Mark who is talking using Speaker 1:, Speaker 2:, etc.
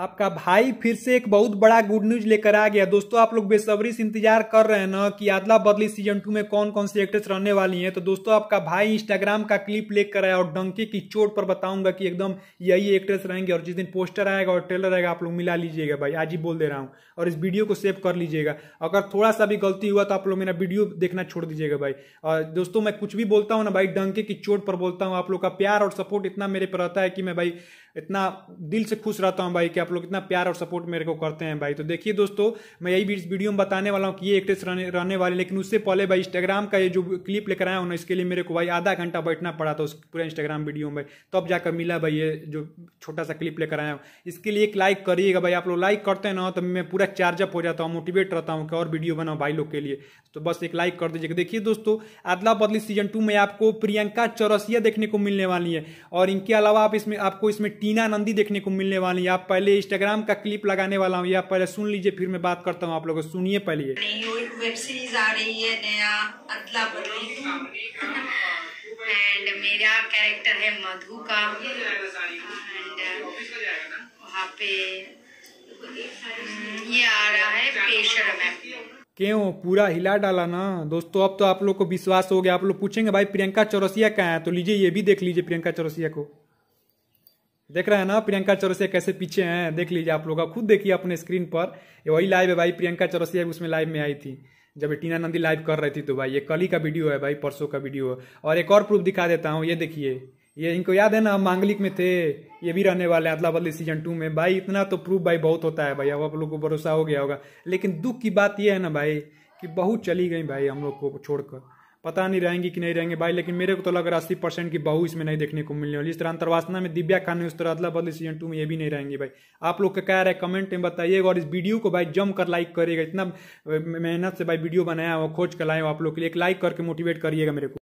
Speaker 1: आपका भाई फिर से एक बहुत बड़ा गुड न्यूज लेकर आ गया दोस्तों आप लोग बेसब्री से इंतजार कर रहे हैं ना कि आदला बदली सीजन टू में कौन कौन सी एक्ट्रेस रहने वाली हैं तो दोस्तों आपका भाई इंस्टाग्राम का क्लिप लेकर आया और डंके की चोट पर बताऊंगा कि एकदम यही एक्ट्रेस रहेंगे और जिस दिन पोस्टर आएगा और ट्रेलर आएगा आप लोग मिला लीजिएगा भाई आज ही बोल दे रहा हूँ और इस वीडियो को सेव कर लीजिएगा अगर थोड़ा सा भी गलती हुआ तो आप लोग मेरा वीडियो देखना छोड़ दीजिएगा भाई और दोस्तों मैं कुछ भी बोलता हूँ ना भाई डंके की चोट पर बोलता हूँ आप लोग का प्यार और सपोर्ट इतना मेरे पर रहता है कि मैं भाई इतना दिल से खुश रहता हूँ भाई क्या आप लोग इतना प्यार और सपोर्ट मेरे को करते हैं भाई तो देखिए दोस्तों मैं यही वीडियो में बताने वाला हूँ कि ये एक्ट्रेस रहने, वाले लेकिन उससे पहले भाई इंस्टाग्राम का ये जो क्लिप लेकर आया उन्होंने इसके लिए मेरे को भाई आधा घंटा बैठना पड़ा था उस पूरा इंस्टाग्राम वीडियो में तब तो जाकर मिला भाई ये जो छोटा सा क्लिप लेकर आया हूँ इसके लिए एक लाइक करिएगा भाई आप लोग लाइक करते ना तो मैं पूरा चार्जअप हो जाता हूँ मोटिवेट रहता हूँ कि और वीडियो बनाओ भाई लोग के लिए तो बस एक लाइक कर दीजिएगा देखिए दोस्तों अदला बदली सीजन टू में आपको प्रियंका चौरसिया देखने को मिलने वाली है और इनके अलावा आप इसमें आपको इसमें टीना नंदी देखने को मिलने वाली है आप पहले लिए इंस्टाग्राम का क्लिप लगाने वाला हूँ या पहले सुन लीजिए फिर मैं बात करता हूँ आप लोगों सुनिए पहले वेब सीरीज आ रही है नया अदला एंड मेरा कैरेक्टर है मधु का एंड वहाँ पे हम्म, ये आ रहा है पेशर पेशरम क्यों पूरा हिला डाला ना दोस्तों अब तो आप लोग को विश्वास हो गया आप लोग पूछेंगे भाई प्रियंका चौरसिया कहाँ है तो लीजिए ये भी देख लीजिए प्रियंका चौरसिया को देख रहे हैं ना प्रियंका चौरसिया कैसे पीछे हैं देख लीजिए आप लोग खुद देखिए अपने स्क्रीन पर ये वही लाइव है भाई प्रियंका चौरसिया उसमें लाइव में आई थी जब टीना नंदी लाइव कर रही थी तो भाई ये कल ही का वीडियो है भाई परसों का वीडियो है और एक और प्रूफ दिखा देता हूँ ये देखिए ये इनको याद है ना हम मांगलिक में थे ये भी रहने वाले अदला बदली सीजन टू में भाई इतना तो प्रूफ भाई बहुत होता है भाई अब आप लोग को भरोसा हो गया होगा लेकिन दुख की बात ये है ना भाई कि बहुत चली गई भाई हम लोग को छोड़कर पता नहीं रहेंगे कि नहीं रहेंगे भाई लेकिन मेरे को तो लग रहा है अस्सी परसेंट की बहू इसमें नहीं देखने को मिलने वाली इस तरह अंतरवासना में दिव्या खान उस तरह अदला बदली सीजन टू में ये भी नहीं रहेंगे भाई आप लोग का क्या रहे हैं कमेंट में बताइएगा और इस वीडियो को भाई जम कर लाइक करिएगा इतना मेहनत से भाई वीडियो बनाया हुआ खोज कर लाए आप लोग के लिए एक लाइक करके मोटिवेट करिएगा मेरे को